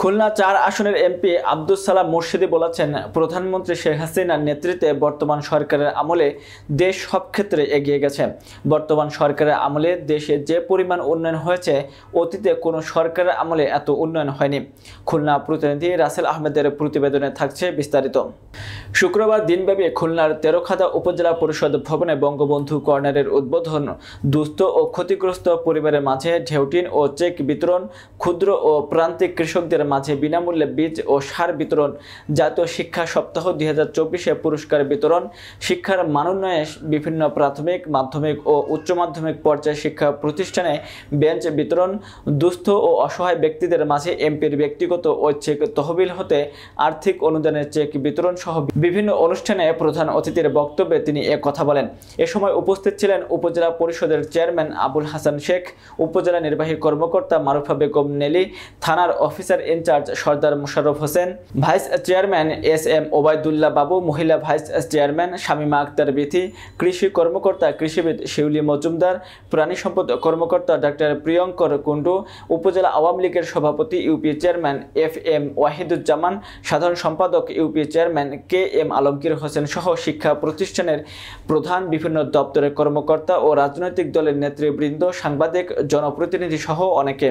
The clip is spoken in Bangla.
খুলনা চার আসনের এমপি আব্দুল সালাম মুর্শিদি বলেছেন প্রধানমন্ত্রী শেখ হাসিনার নেতৃত্বে বর্তমান সরকারের আমলে দেশ সব ক্ষেত্রে এগিয়ে গেছে বর্তমান সরকারের আমলে দেশে যে পরিমাণ উন্নয়ন হয়েছে অতীতে কোনো সরকারের আমলে এত উন্নয়ন হয়নি খুলনা প্রতিনিধি রাসেল আহমেদের প্রতিবেদনে থাকছে বিস্তারিত শুক্রবার দিনব্যাপী খুলনার তেরোখাদা উপজেলা পরিষদ ভবনে বঙ্গবন্ধু কর্নারের উদ্বোধন দুস্থ ও ক্ষতিগ্রস্ত পরিবারের মাঝে ঢেউটিন ও চেক বিতরণ ক্ষুদ্র ও প্রান্তিক কৃষকদের শিক্ষার্থীদের মাঝে বিনামূল্যে বীজ ও সার বিতরণ জাতীয় শিক্ষা সপ্তাহ দুই হাজার চব্বিশে পুরস্কার বিতরণ শিক্ষার মানোন্নয়ে বিভিন্ন প্রাথমিক মাধ্যমিক ও উচ্চ মাধ্যমিক পর্যায়ে শিক্ষা প্রতিষ্ঠানে বেঞ্চ বিতরণ দুস্থ ও অসহায় ব্যক্তিদের মাঝে এমপির ব্যক্তিগত ঐচ্ছিক তহবিল হতে আর্থিক অনুদানের চেক বিতরণ সহ বিভিন্ন অনুষ্ঠানে প্রধান অতিথির বক্তব্যে তিনি এ কথা বলেন এ সময় উপস্থিত ছিলেন উপজেলা পরিষদের চেয়ারম্যান আবুল হাসান শেখ উপজেলা নির্বাহী কর্মকর্তা মারুফা বেগম নেলি থানার officer in charge Sardar Musharraf Hossain vice chairman S M Obaidullah Babu মহিলা ভাইস চেয়ারম্যান শামিমা আক্তার বিথি কৃষি কর্মকর্তা কৃষিবিদ শিউলি মজুমদার প্রাণী সম্পদ কর্মকর্তা ডাক্তার প্রিয়ঙ্কর কুণ্ডু উপজেলা আওয়ামী লীগের সভাপতি UP chairman F M Wahiduzzaman সাধারণ সম্পাদক UP chairman K M Alamgir Hossain সহ শিক্ষা প্রতিষ্ঠানের প্রধান বিভিন্ন দপ্তরের কর্মকর্তা ও রাজনৈতিক দলের নেতৃবৃন্দ সাংবাদিক জনপ্রতিনিধি সহ অনেকে